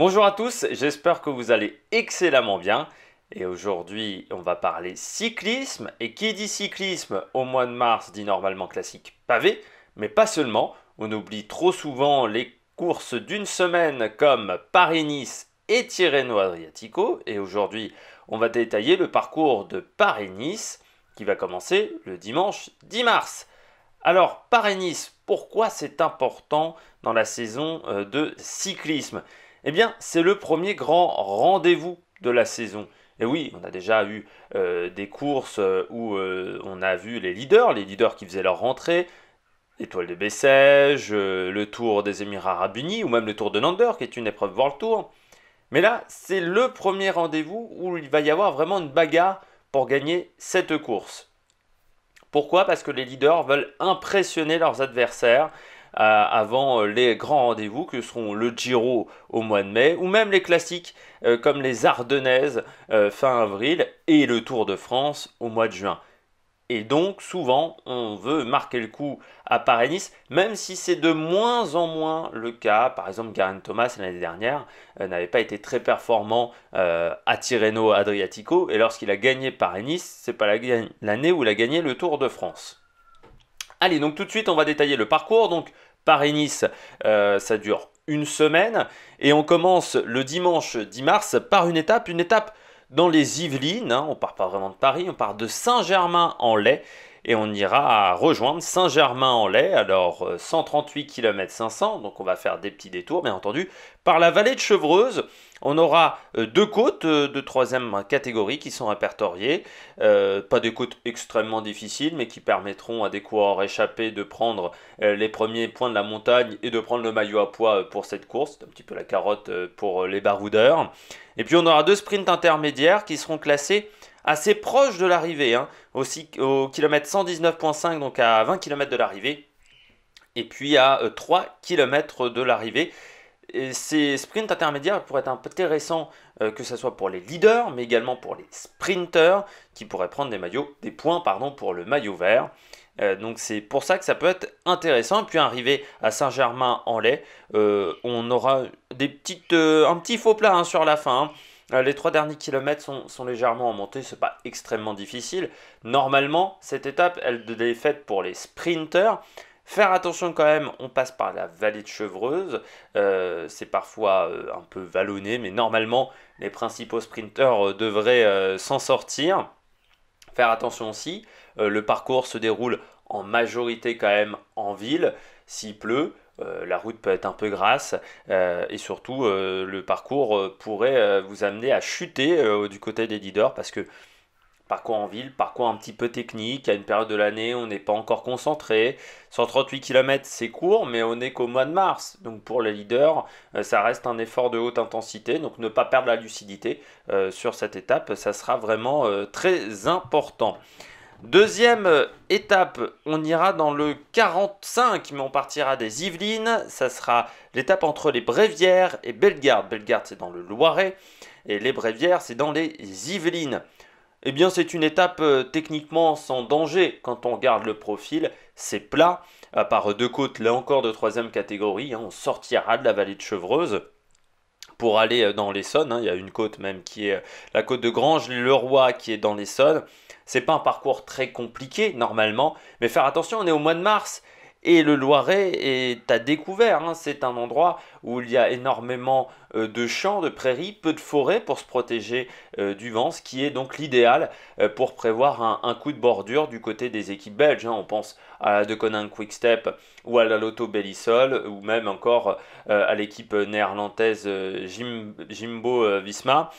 Bonjour à tous, j'espère que vous allez excellemment bien. Et aujourd'hui, on va parler cyclisme. Et qui dit cyclisme au mois de mars dit normalement classique pavé, mais pas seulement. On oublie trop souvent les courses d'une semaine comme Paris-Nice et Tirreno-Adriatico. Et aujourd'hui, on va détailler le parcours de Paris-Nice qui va commencer le dimanche 10 mars. Alors, Paris-Nice, pourquoi c'est important dans la saison euh, de cyclisme eh bien, c'est le premier grand rendez-vous de la saison. Et oui, on a déjà eu euh, des courses euh, où euh, on a vu les leaders, les leaders qui faisaient leur rentrée, l'étoile de Bessèges, le tour des Émirats Arabes Unis ou même le tour de Nander qui est une épreuve World Tour. Mais là, c'est le premier rendez-vous où il va y avoir vraiment une bagarre pour gagner cette course. Pourquoi Parce que les leaders veulent impressionner leurs adversaires euh, avant euh, les grands rendez-vous que seront le Giro au mois de mai ou même les classiques euh, comme les Ardennaises fin avril et le Tour de France au mois de juin. Et donc, souvent, on veut marquer le coup à Paris-Nice, même si c'est de moins en moins le cas. Par exemple, Garen Thomas, l'année dernière, n'avait pas été très performant à Tirreno Adriatico. Et lorsqu'il a gagné Paris-Nice, c'est pas l'année où il a gagné le Tour de France. Allez, donc tout de suite, on va détailler le parcours. Donc, Paris-Nice, euh, ça dure une semaine. Et on commence le dimanche 10 mars par une étape, une étape dans les Yvelines. Hein. on part pas vraiment de Paris, on part de Saint-Germain-en-Laye et on ira rejoindre Saint-Germain-en-Laye, alors 138 km 500, donc on va faire des petits détours bien entendu, par la vallée de Chevreuse. On aura euh, deux côtes euh, de troisième catégorie qui sont répertoriées, euh, pas des côtes extrêmement difficiles, mais qui permettront à des coureurs échappés de prendre les premiers points de la montagne et de prendre le maillot à poids pour cette course, c'est un petit peu la carotte pour les baroudeurs. Et puis on aura deux sprints intermédiaires qui seront classés assez proche de l'arrivée, hein. aussi au kilomètre 119.5, donc à 20 km de l'arrivée, et puis à 3 euh, km de l'arrivée. ces sprints intermédiaires pourraient être intéressants, euh, que ce soit pour les leaders, mais également pour les sprinters, qui pourraient prendre des maillots, des points pardon, pour le maillot vert. Euh, donc c'est pour ça que ça peut être intéressant. puis arrivé à Saint-Germain-en-Laye, on aura des petites, un petit faux plat hein, sur la fin. Hein. Euh, les trois derniers kilomètres sont, légèrement en montée, n'est pas extrêmement difficile. Normalement, cette étape, elle est faite pour les sprinters. Faire attention quand même, on passe par la vallée de Chevreuse. Euh, c'est parfois euh, un peu vallonné, mais normalement, les principaux sprinters devraient s'en sortir. Faire attention aussi, le parcours se déroule en majorité quand même en ville. S'il pleut, euh, la route peut être un peu grasse euh, et surtout euh, le parcours pourrait vous amener à chuter du côté des leaders parce que parcours en ville, parcours un petit peu technique, à une période de l'année on n'est pas encore concentré. 138 km c'est court mais on n'est qu'au mois de mars. Donc pour les leaders ça reste un effort de haute intensité. Donc ne pas perdre la lucidité sur cette étape ça sera vraiment très important. Deuxième euh, étape, on ira dans le 45, mais on partira des Yvelines. Ça sera l'étape entre les Brévières et Bellegarde. Bellegarde, c'est dans le Loiret, et les Brévières, c'est dans les Yvelines. Eh bien, c'est une étape euh, techniquement sans danger quand on regarde le profil. C'est plat, à part deux côtes, là encore de troisième catégorie. Hein, on sortira de la vallée de Chevreuse pour aller euh, dans l'Essonne. Hein. Il y a une côte même qui est la côte de Grange-le-Roi qui est dans l'Essonne. C'est pas un parcours très compliqué normalement, mais faire attention, on est au mois de mars et le Loiret est à découvert. Hein. C'est un endroit où il y a énormément euh, de champs, de prairies, peu de forêts pour se protéger euh, du vent, ce qui est donc l'idéal euh, pour prévoir un, coup de bordure du côté des équipes belges. Hein. On pense à la De ou à la Lotto Bellisol ou même encore à l'équipe néerlandaise Jimbo Visma.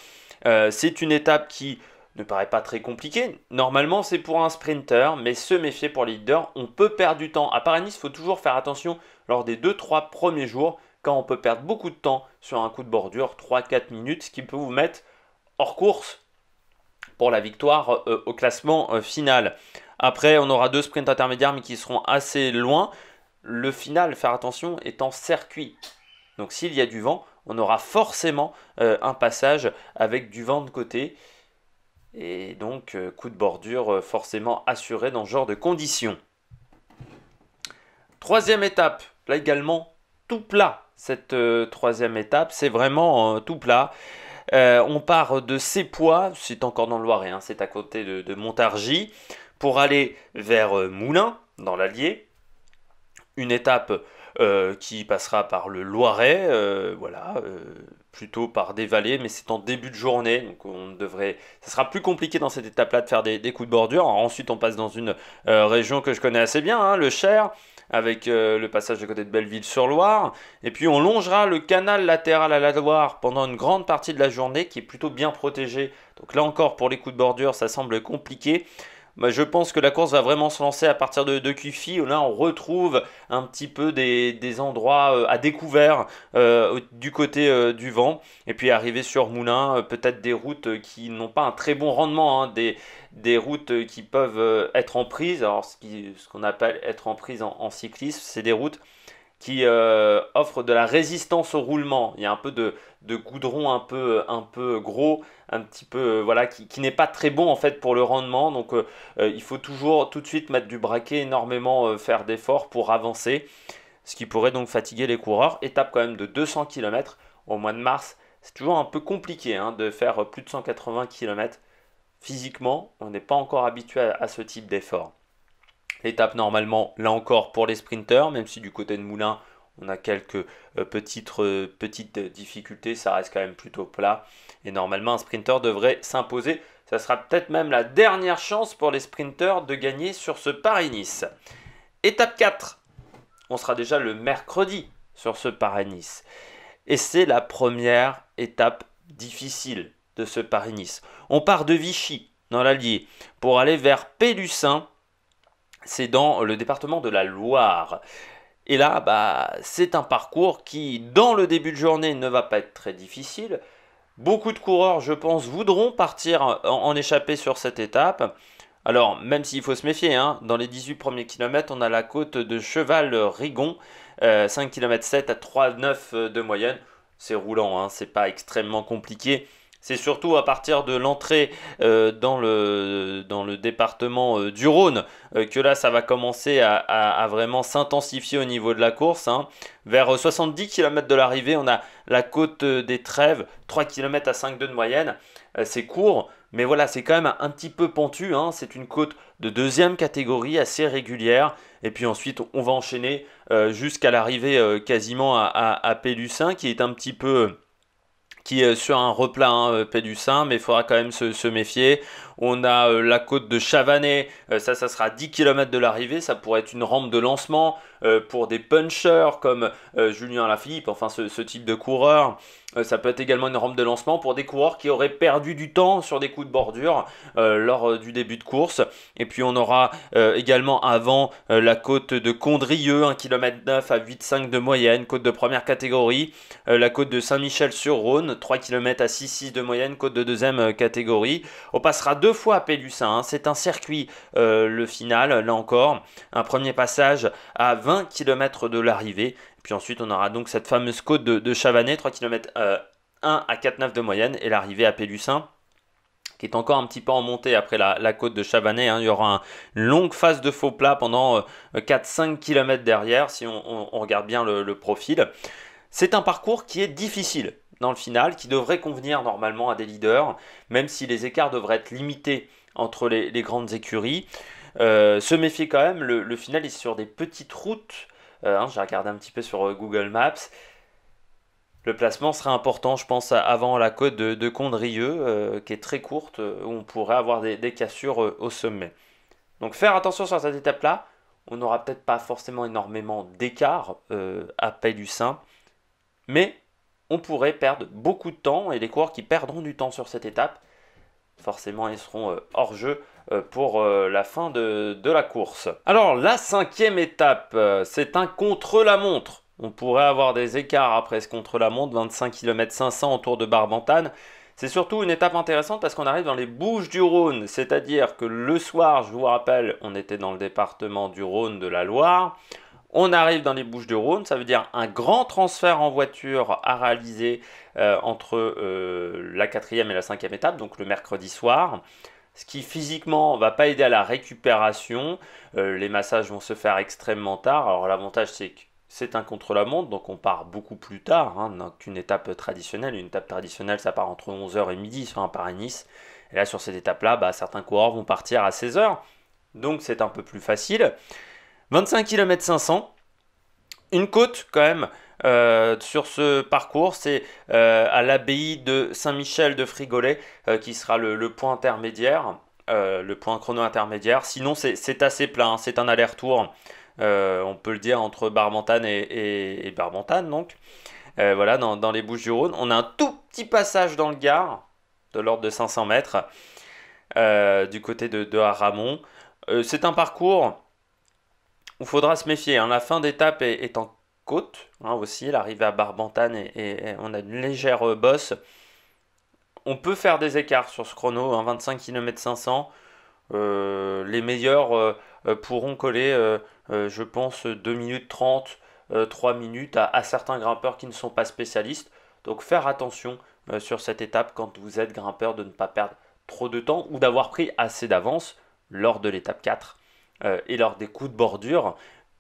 c'est une étape qui ne paraît pas très compliqué. Normalement, c'est pour un sprinter, mais se méfier pour les leaders. On peut perdre du temps. À Paris-Nice, il faut toujours faire attention lors des 2-3 premiers jours, quand on peut perdre beaucoup de temps sur un coup de bordure, 3-4 minutes, ce qui peut vous mettre hors course pour la victoire euh, au classement euh, final. Après, on aura deux sprints intermédiaires, mais qui seront assez loin. Le final, faire attention, est en circuit. Donc s'il y a du vent, on aura forcément euh, un passage avec du vent de côté. Et donc, euh, coup de bordure euh, forcément assuré dans ce genre de conditions. Troisième étape, là également, tout plat. Cette euh, troisième étape, c'est vraiment tout plat. on part de Sépois, c'est encore dans le Loiret, hein, c'est à côté de, de, Montargis, pour aller vers Moulins, dans l'Allier. Une étape qui passera par le Loiret, voilà, plutôt par des vallées, mais c'est en début de journée, donc on devrait, ça sera plus compliqué dans cette étape-là de faire des, coups de bordure. ensuite, on passe dans une euh, région que je connais assez bien, hein, le Cher, avec euh, le passage de côté de Belleville-sur-Loire, et puis on longera le canal latéral à la Loire pendant une grande partie de la journée, qui est plutôt bien protégée. Donc là encore, pour les coups de bordure, ça semble compliqué. Bah, je pense que la course va vraiment se lancer à partir de, de où Là, on retrouve un petit peu des, endroits euh, à découvert euh, du côté euh, du vent. Et puis arriver sur Moulin, peut-être des routes qui n'ont pas un très bon rendement, hein. des, routes qui peuvent être en prise. Alors, ce qu'on appelle être en prise en, cyclisme, c'est des routes qui offrent de la résistance au roulement. Il y a un peu de, de goudron un peu, euh, un peu gros, un petit peu euh, voilà, qui, n'est pas très bon en fait pour le rendement. Donc euh, il faut toujours tout de suite mettre du braquet, énormément faire d'efforts pour avancer, ce qui pourrait donc fatiguer les coureurs. Étape quand même de 200 km au mois de mars. C'est toujours un peu compliqué hein, de faire plus de 180 km physiquement. On n'est pas encore habitué à, ce type d'effort. L'étape normalement, là encore, pour les sprinteurs, même si du côté de Moulin, on a quelques euh, petites, euh, petites difficultés, ça reste quand même plutôt plat. Et normalement, un sprinter devrait s'imposer. Ça sera peut-être même la dernière chance pour les sprinteurs de gagner sur ce Paris-Nice. Étape 4, on sera déjà le mercredi sur ce Paris-Nice. Et c'est la première étape difficile de ce Paris-Nice. On part de Vichy, dans l'Allier, pour aller vers Pélussin. C'est dans le département de la Loire. Et là, bah, c'est un parcours qui, dans le début de journée, ne va pas être très difficile. Beaucoup de coureurs, je pense, voudront partir en, échapper échappée sur cette étape. Alors, même s'il faut se méfier, hein, dans les 18 premiers kilomètres, on a la côte de Cheval-Rigon, 5 km 7 à 3,9 euh, de moyenne. C'est roulant, hein, c'est pas extrêmement compliqué. C'est surtout à partir de l'entrée euh, dans, le, département euh, du Rhône euh, que là, ça va commencer à, vraiment s'intensifier au niveau de la course. Hein. Vers 70 km de l'arrivée, on a la côte des Trèves, 3 km à 5,2 de moyenne. c'est court, mais voilà, c'est quand même un petit peu pentu. Hein. C'est une côte de deuxième catégorie assez régulière. Et puis ensuite, on va enchaîner jusqu'à l'arrivée quasiment à, à, Pélussin, qui est un petit peu qui est sur un replat hein, euh, sein mais il faudra quand même se, méfier. On a euh, la côte de Chavanet, euh, ça, ça sera à 10 km de l'arrivée, ça pourrait être une rampe de lancement pour des punchers comme Julien Lafilippe, enfin ce type de coureur. Euh, ça peut être également une rampe de lancement pour des coureurs qui auraient perdu du temps sur des coups de bordure euh, lors euh, du début de course. Et puis on aura également avant la côte de Condrieux, 1 km 9 à 8,5 de moyenne, côte de première catégorie. la côte de Saint-Michel-sur-Rhône, 3 km à 6,6 de moyenne, côte de deuxième catégorie. On passera deux fois à Pélussin, hein. c'est un circuit le final, là encore. Un premier passage à 20 km de l'arrivée puis ensuite, on aura donc cette fameuse côte de, de Chavanais, 3 km 1 à 4,9 de moyenne, et l'arrivée à Pélussin qui est encore un petit peu en montée après la, côte de Chavanais. Hein. Il y aura une longue phase de faux plat pendant 4-5 euh, km derrière, si on, regarde bien le, profil. C'est un parcours qui est difficile dans le final, qui devrait convenir normalement à des leaders, même si les écarts devraient être limités entre les, grandes écuries. Euh, se méfier quand même, le, final est sur des petites routes euh, hein, j'ai regardé un petit peu sur euh, Google Maps. Le placement serait important, je pense, avant la côte de, Condrieux, euh, qui est très courte, où on pourrait avoir des, cassures au sommet. Donc faire attention sur cette étape-là, on n'aura peut-être pas forcément énormément d'écart euh, à sein, mais on pourrait perdre beaucoup de temps et les coureurs qui perdront du temps sur cette étape, forcément, ils seront hors jeu euh, pour euh, la fin de, la course. Alors la cinquième étape, euh, c'est un contre-la-montre. On pourrait avoir des écarts après ce contre-la-montre, 25 km 500 autour de Barbantane. C'est surtout une étape intéressante parce qu'on arrive dans les Bouches du Rhône, c'est-à-dire que le soir, je vous rappelle, on était dans le département du Rhône de la Loire. On arrive dans les Bouches du Rhône, ça veut dire un grand transfert en voiture à réaliser entre la quatrième et la cinquième étape, donc le mercredi soir ce qui physiquement va pas aider à la récupération. Euh, les massages vont se faire extrêmement tard. Alors l'avantage c'est que c'est un contre-la-montre, donc on part beaucoup plus tard qu'une hein. étape traditionnelle. Une étape traditionnelle, ça part entre 11h et midi sur un hein, Paris-Nice. Et là, sur cette étape-là, bah, certains coureurs vont partir à 16h. Donc c'est un peu plus facile. 25 km 500. Une côte quand même euh, sur ce parcours. C'est euh, à l'abbaye de Saint-Michel de Frigolet euh, qui sera le, point intermédiaire, le point chrono intermédiaire. Sinon, c'est assez plein, hein. c'est un aller-retour, on peut le dire, entre Barbantane et, et, Barbantane, donc. voilà, dans, les Bouches-du-Rhône. On a un tout petit passage dans le Gard, de l'ordre de 500 mètres, du côté de, de c'est un parcours où il faudra se méfier. Hein. La fin d'étape est, en Hein, aussi. L'arrivée à Barbantane et, on a une légère euh, bosse. On peut faire des écarts sur ce chrono, 25 km 500. les meilleurs euh, euh, pourront coller, je pense, 2 minutes 30, 3 minutes à, à, certains grimpeurs qui ne sont pas spécialistes. Donc faire attention sur cette étape quand vous êtes grimpeur de ne pas perdre trop de temps ou d'avoir pris assez d'avance lors de l'étape 4 et lors des coups de bordure.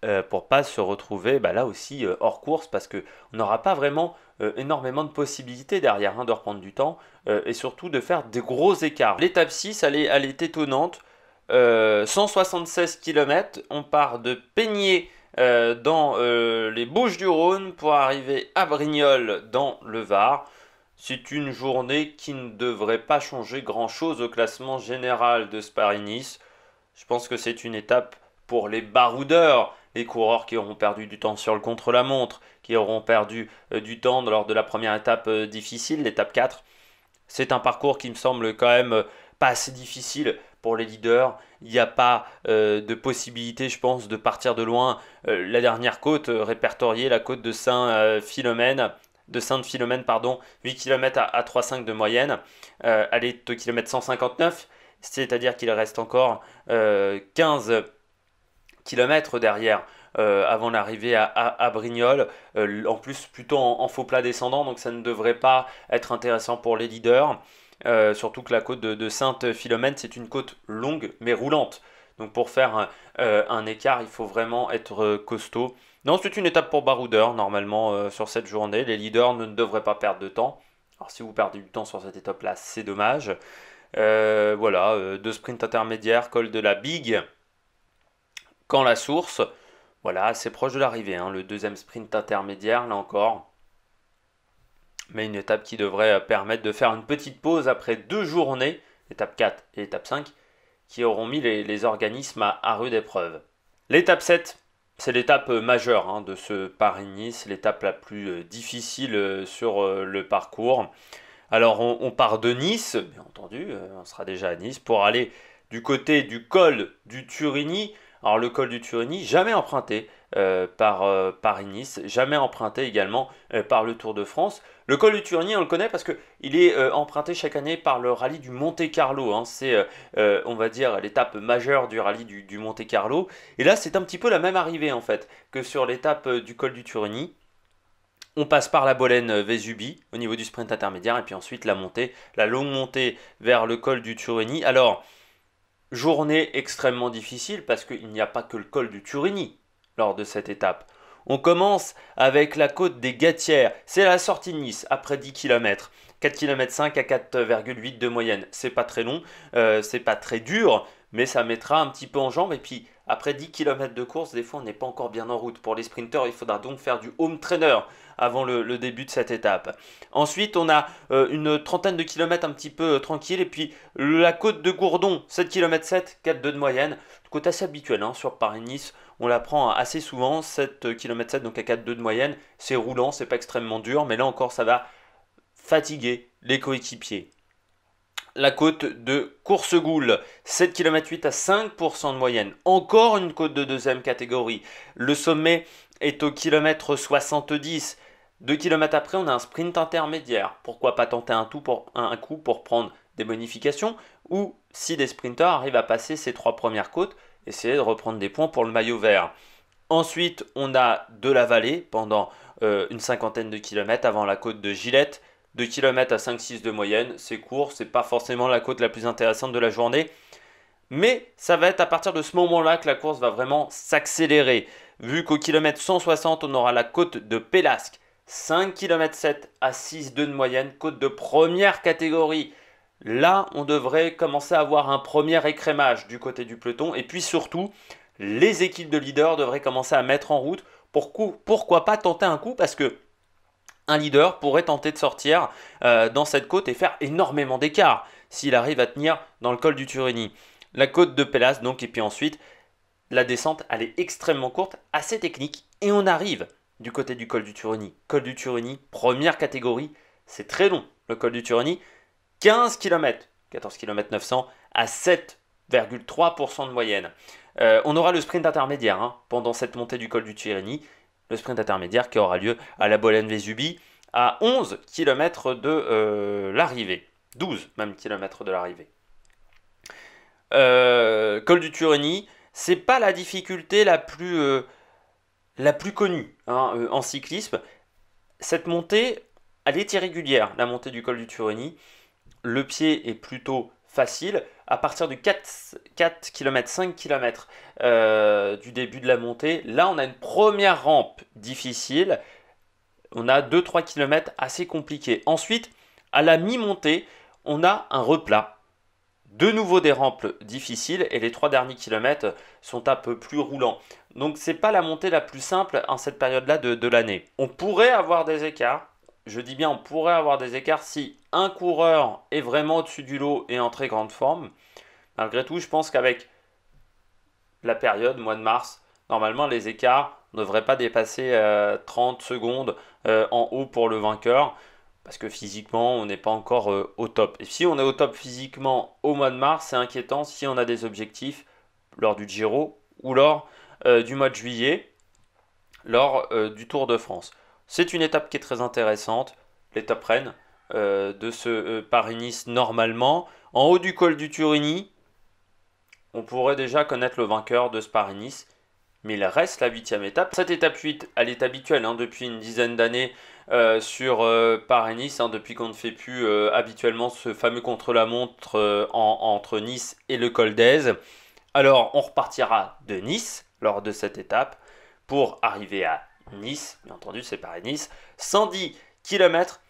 Euh, pour pas se retrouver bah, là aussi euh, hors course parce qu'on n'aura pas vraiment euh, énormément de possibilités derrière hein, de reprendre du temps et surtout de faire des gros écarts. L'étape 6, elle est, étonnante. 176 km, on part de Peigné dans les Bouches du Rhône pour arriver à Brignoles dans le Var. C'est une journée qui ne devrait pas changer grand-chose au classement général de Sparinis. Je pense que c'est une étape pour les baroudeurs les coureurs qui auront perdu du temps sur le contre-la-montre, qui auront perdu euh, du temps lors de la première étape euh, difficile, l'étape 4. C'est un parcours qui me semble quand même euh, pas assez difficile pour les leaders. Il n'y a pas de possibilité, je pense, de partir de loin. la dernière côte répertoriée, la côte de Saint-Philomène, de Sainte-Philomène, pardon, 8 km à, 3,5 de moyenne. elle est au kilomètre 159, c'est-à-dire qu'il reste encore 15 km kilomètres derrière. Euh, avant l'arrivée à, à, Brignoles. Euh, en plus, plutôt en, faux plat descendant, donc ça ne devrait pas être intéressant pour les leaders. Euh, surtout que la côte de, Sainte-Philomène, c'est une côte longue mais roulante. Donc pour faire un, écart, il faut vraiment être costaud. Non, c'est une étape pour baroudeur, normalement, sur cette journée. Les leaders ne devraient pas perdre de temps. Alors si vous perdez du temps sur cette étape-là, c'est dommage. voilà, deux sprints intermédiaires, col de la Big, quand la source. Voilà, assez proche de l'arrivée. Hein, le deuxième sprint intermédiaire, là encore. Mais une étape qui devrait euh, permettre de faire une petite pause après deux journées, étape 4 et étape 5, qui auront mis les, organismes à, rude épreuve. L'étape 7, c'est l'étape euh, majeure hein, de ce Paris-Nice, l'étape la plus euh, difficile sur le parcours. Alors on, on, part de Nice, bien entendu, on sera déjà à Nice, pour aller du côté du col du Turini. Alors le col du Turini, jamais emprunté euh, par euh, Paris-Nice, jamais emprunté également euh, par le Tour de France. Le col du Turini, on le connaît parce qu'il est emprunté chaque année par le rallye du Monte-Carlo. Hein. C'est, on va dire, l'étape majeure du rallye du, Monte-Carlo. Et là, c'est un petit peu la même arrivée, en fait, que sur l'étape du col du Turini. On passe par la Bolène Vésubie au niveau du sprint intermédiaire et puis ensuite la montée, la longue montée vers le col du Turini. Alors, Journée extrêmement difficile parce qu'il n'y a pas que le col du Turini lors de cette étape. On commence avec la côte des Gatières. C'est la sortie de Nice après 10 km. 4 km 5 à 4,8 de moyenne. C'est pas très long, euh, c'est pas très dur, mais ça mettra un petit peu en jambe. Et puis après 10 km de course, des fois on n'est pas encore bien en route. Pour les sprinteurs, il faudra donc faire du home trainer avant le, début de cette étape. Ensuite, on a euh, une trentaine de kilomètres un petit peu euh, tranquille, et puis la côte de Gourdon, 7 km 7, 4,2 de moyenne, côte assez habituelle hein, sur Paris-Nice, on la prend assez souvent, 7 km 7, donc à 4,2 de moyenne, c'est roulant, c'est pas extrêmement dur, mais là encore ça va fatiguer les coéquipiers la côte de Coursegoule, 7 km 8 à 5% de moyenne. Encore une côte de deuxième catégorie. Le sommet est au kilomètre 70. Deux kilomètres après, on a un sprint intermédiaire. Pourquoi pas tenter un, tout pour, un, coup pour prendre des bonifications ou si des sprinteurs arrivent à passer ces trois premières côtes, essayer de reprendre des points pour le maillot vert. Ensuite, on a de la vallée pendant euh, une cinquantaine de kilomètres avant la côte de Gillette. 2 km à 5-6 de moyenne, c'est court, c'est pas forcément la côte la plus intéressante de la journée. Mais ça va être à partir de ce moment-là que la course va vraiment s'accélérer. Vu qu'au kilomètre 160, on aura la côte de Pélasque 5 km 7 à 6,2 de moyenne, côte de première catégorie. Là, on devrait commencer à avoir un premier écrémage du côté du peloton. Et puis surtout, les équipes de leaders devraient commencer à mettre en route. Pour coup, pourquoi pas tenter un coup Parce que un leader pourrait tenter de sortir euh, dans cette côte et faire énormément d'écart s'il arrive à tenir dans le col du Turini. La côte de Pellas, donc, et puis ensuite, la descente, elle est extrêmement courte, assez technique, et on arrive du côté du col du Turini. Col du Turini, première catégorie, c'est très long. Le col du Turini, 15 km, 14 km 900 à 7,3% de moyenne. Euh, on aura le sprint intermédiaire hein, pendant cette montée du col du Turini, le sprint intermédiaire qui aura lieu à la bolène Vesubi à 11 km euh, de l'arrivée, 12 même km de l'arrivée. col du Turini, c'est pas la difficulté la plus euh, la plus connue hein, euh, en cyclisme. Cette montée, elle est irrégulière, la montée du col du Turoni. Le pied est plutôt facile. À partir de 4, 4 km, 5 km du début de la montée, là on a une première rampe difficile. On a 2-3 km assez compliqués. Ensuite, à la mi-montée, on a un replat de nouveau des rampes difficiles et les trois derniers kilomètres sont un peu plus roulants. Donc c'est pas la montée la plus simple en cette période-là de, l'année. On pourrait avoir des écarts, je dis bien on pourrait avoir des écarts si un coureur est vraiment au-dessus du lot et en très grande forme. Malgré tout, je pense qu'avec la période, mois de mars, normalement les écarts ne devraient pas dépasser 30 euh, secondes euh, en haut pour le vainqueur parce que physiquement, on n'est pas encore euh, au top. Et si on est au top physiquement au mois de mars, c'est inquiétant si on a des objectifs lors du Giro ou lors euh, du mois de juillet, lors euh, du Tour de France. C'est une étape qui est très intéressante, l'étape Rennes de ce Paris-Nice normalement. En haut du col du Turini, on pourrait déjà connaître le vainqueur de ce Paris-Nice. Mais il reste la huitième étape. Cette étape 8, elle est habituelle hein, depuis une dizaine d'années. Euh, sur euh, Paris-Nice, hein, depuis qu'on ne fait plus euh, habituellement ce fameux contre-la-montre entre Nice et le Col d'Aise. Alors, on repartira de Nice lors de cette étape pour arriver à Nice, bien entendu, c'est Paris-Nice, 110 km,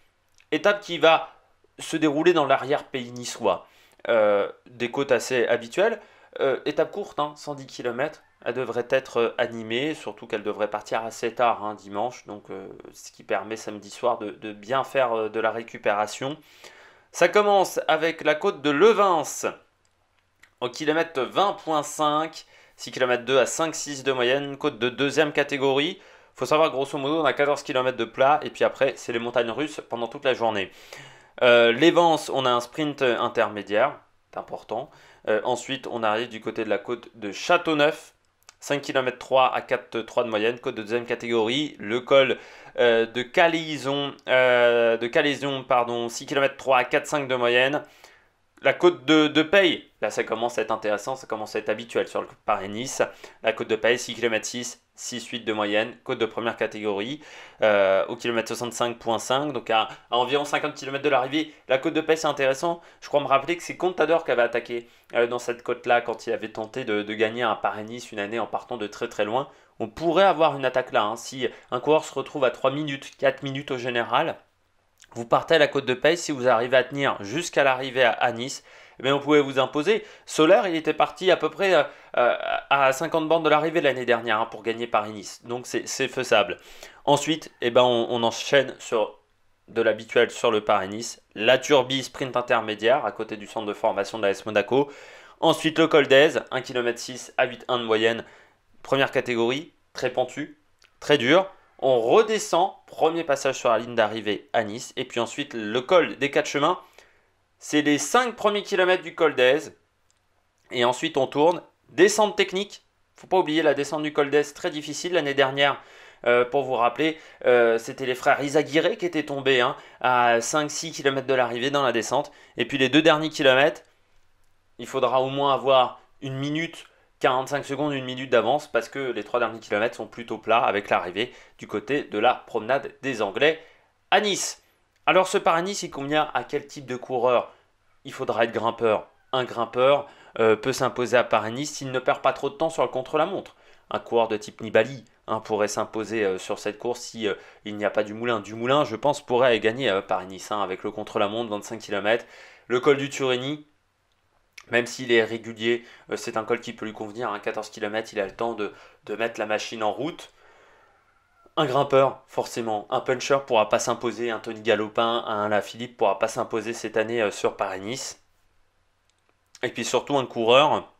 étape qui va se dérouler dans l'arrière-pays niçois. des côtes assez habituelles. Euh, étape courte, 110 hein, km. Elle devrait être euh, animée, surtout qu'elle devrait partir assez tard hein, dimanche, donc euh, ce qui permet samedi soir de, bien faire de la récupération. Ça commence avec la côte de Levins au kilomètre 20.5, 6 km 2 à 5,6 de moyenne, côte de deuxième catégorie. Faut savoir grosso modo on a 14 km de plat et puis après c'est les montagnes russes pendant toute la journée. Euh, on a un sprint intermédiaire, c'est important. Euh, ensuite, on arrive du côté de la côte de Châteauneuf. 5 km 3 à 4,3 de moyenne, côte de deuxième catégorie, le col euh, de Calaison, euh, de Calaison, pardon, 6 km 3 à 4,5 de moyenne, la côte de, paye, là ça commence à être intéressant, ça commence à être habituel sur le Paris-Nice. La côte de paye, 6 km 6, 6,8 de moyenne, côte de première catégorie, euh, au kilomètre 65.5, donc à, environ 50 km de l'arrivée. La côte de Paye, c'est intéressant. Je crois me rappeler que c'est Contador qui avait attaqué euh, dans cette côte-là quand il avait tenté de, gagner un Paris-Nice une année en partant de très très loin. On pourrait avoir une attaque là, hein. si un coureur se retrouve à 3 minutes, 4 minutes au général. Vous partez à la côte de paix si vous arrivez à tenir jusqu'à l'arrivée à, Nice, mais on pouvait vous imposer. Solaire, il était parti à peu près euh, à 50 bandes de l'arrivée l'année dernière hein, pour gagner Paris-Nice. Donc c'est faisable. Ensuite, eh ben, on, enchaîne sur de l'habituel sur le Paris-Nice. La Turbie sprint intermédiaire à côté du centre de formation de la Monaco. Ensuite, le Col d'Aise, 1 km 6 à 8,1 de moyenne. Première catégorie, très pentu, très dur. On redescend, premier passage sur la ligne d'arrivée à Nice, et puis ensuite le col des quatre chemins. C'est les 5 premiers kilomètres du col d'Aise. Et ensuite on tourne. Descente technique. Faut pas oublier la descente du col d'Aise, très difficile l'année dernière. Euh, pour vous rappeler, euh, c'était les frères Isaguirre qui étaient tombés hein, à 5-6 km de l'arrivée dans la descente. Et puis les deux derniers kilomètres, il faudra au moins avoir une minute 45 secondes, une minute d'avance parce que les trois derniers kilomètres sont plutôt plats avec l'arrivée du côté de la promenade des Anglais à Nice. Alors ce Paris Nice, il convient à quel type de coureur Il faudra être grimpeur. Un grimpeur euh, peut s'imposer à Paris Nice s'il ne perd pas trop de temps sur le contre-la-montre. Un coureur de type Nibali hein, pourrait s'imposer euh, sur cette course si euh, il n'y a pas du moulin. Du moulin, je pense, pourrait gagner Paris Nice hein, avec le contre-la-montre 25 km, le col du Turini même s'il est régulier, euh, c'est un col qui peut lui convenir. À 14 km, il a le temps de, mettre la machine en route. Un grimpeur, forcément. Un puncher pourra pas s'imposer. Un Tony Galopin, un La Philippe pourra pas s'imposer cette année euh, sur Paris-Nice. Et puis surtout un coureur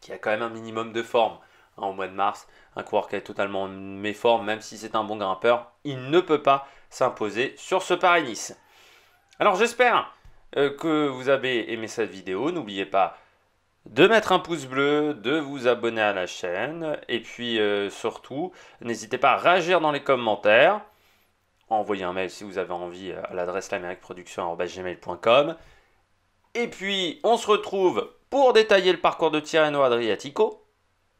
qui a quand même un minimum de forme en hein, au mois de mars. Un coureur qui est totalement méforme, même si c'est un bon grimpeur, il ne peut pas s'imposer sur ce Paris-Nice. Alors j'espère euh, que vous avez aimé cette vidéo. N'oubliez pas de mettre un pouce bleu, de vous abonner à la chaîne. Et puis euh, surtout, n'hésitez pas à réagir dans les commentaires. Envoyez un mail si vous avez envie euh, à l'adresse lamériqueproduction.com Et puis, on se retrouve pour détailler le parcours de Tirreno Adriatico.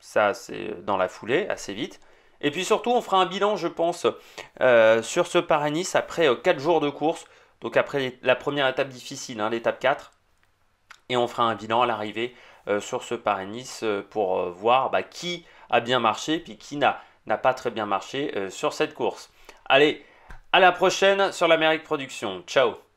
Ça, c'est dans la foulée, assez vite. Et puis surtout, on fera un bilan, je pense, sur ce Paris-Nice après 4 jours de course. Donc après la première étape difficile, hein, l'étape 4, et on fera un bilan à l'arrivée euh, sur ce Paris-Nice euh, pour euh, voir bah, qui a bien marché puis qui n'a pas très bien marché sur cette course. Allez, à la prochaine sur l'Amérique Production. Ciao